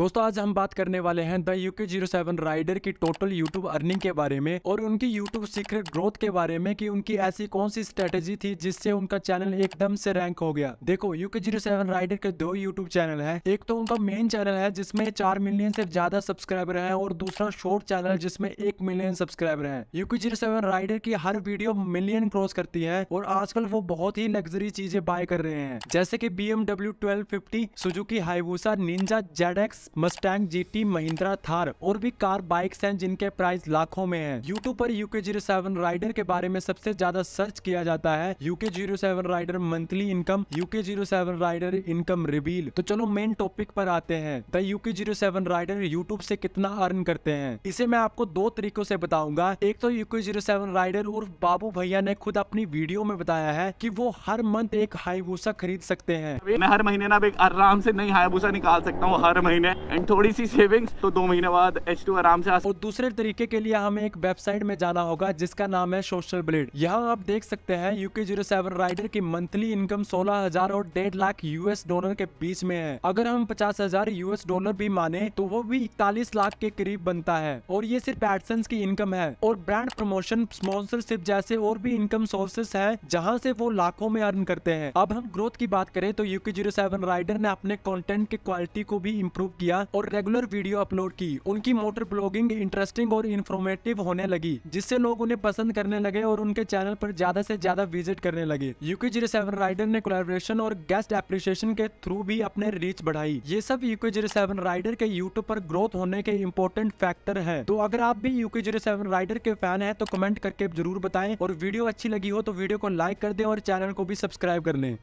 दोस्तों आज हम बात करने वाले हैं the UK zero seven rider की टोटल यूट्यूब अर्निंग के बारे में और उनकी यूट्यूब सीक्रेट ग्रोथ के बारे में कि उनकी ऐसी कौन सी स्ट्रेटेजी थी जिससे उनका चैनल एकदम से रैंक हो गया देखो यूके जीरो सेवन राइडर के दो यूट्यूब चैनल है एक तो उनका मेन चैनल है जिसमे चार मिलियन से ज्यादा सब्सक्राइबर है और दूसरा शॉर्ट चैनल जिसमे एक मिलियन सब्सक्राइबर है यूके जीरो सेवन राइडर की हर वीडियो मिलियन क्रॉस करती है और आजकल वो बहुत ही लग्जरी चीजें बाय कर रहे हैं जैसे की BMW twelve fifty Suzuki Hayabusa Ninja Z X Rolex Mustang GT Mahindra Thar और भी कार बाइक्स हैं जिनके प्राइस लाखों में हैं यूट्यूब पर यूके जीरो सेवन राइडर के बारे में सबसे ज्यादा सर्च किया जाता है UK zero seven rider monthly income UK zero seven rider income reveal तो चलो मेन टॉपिक पर आते हैं the UK zero seven rider YouTube से कितना अर्न करते हैं इसे मैं आपको दो तरीकों से बताऊंगा एक तो यूके जीरो सेवन राइडर और बाबू भैया ने खुद अपनी वीडियो में बताया है की वो हर मंथ एक हाईबूसा खरीद सकते हैं मैं हर महीने ना आराम से नई हाईबूसा निकाल सकता हूँ हर महीने एंड थोड़ी सी सेविंग्स तो दो महीने बाद एच टू आराम से और दूसरे तरीके के लिए हमें एक वेबसाइट में जाना होगा जिसका नाम है सोशल ब्लेड यहाँ आप देख सकते हैं यूके जीरो सेवन राइडर की मंथली इनकम सोलह हजार और डेढ़ लाख यूएस डॉलर के बीच में है अगर हम पचास हजार यूएस डॉलर भी माने तो वो भी इकतालीस लाख के करीब बनता है और ये सिर्फ एडसन की इनकम है और ब्रांड प्रमोशन स्पॉन्सरशिप जैसे और भी इनकम सोर्सेस है जहाँ से वो लाखों में अर्न करते हैं अब हम ग्रोथ की बात करें तो यूके जीरो सेवन राइडर ने अपने कॉन्टेंट की क्वालिटी को भी इम्प्रूव किया और रेगुलर वीडियो अपलोड की उनकी मोटर ब्लॉगिंग इंटरेस्टिंग और इन्फॉर्मेटिव होने लगी जिससे लोग उन्हें पसंद करने लगे और उनके चैनल पर ज्यादा से ज्यादा विजिट करने लगे यूके जीरो सेवन राइडर ने कोलेबोरेशन और गेस्ट एप्रिसिएशन के थ्रू भी अपने रीच बढ़ाई ये सब यूके जीरो सेवन राइडर के यूट्यूब पर ग्रोथ होने के इम्पोर्टेंट फैक्टर है तो अगर आप भी यूके जीरो सेवन राइडर के फैन है तो कमेंट करके जरूर बताएं और वीडियो अच्छी लगी हो तो वीडियो को लाइक कर दे और चैनल को भी सब्सक्राइब कर लें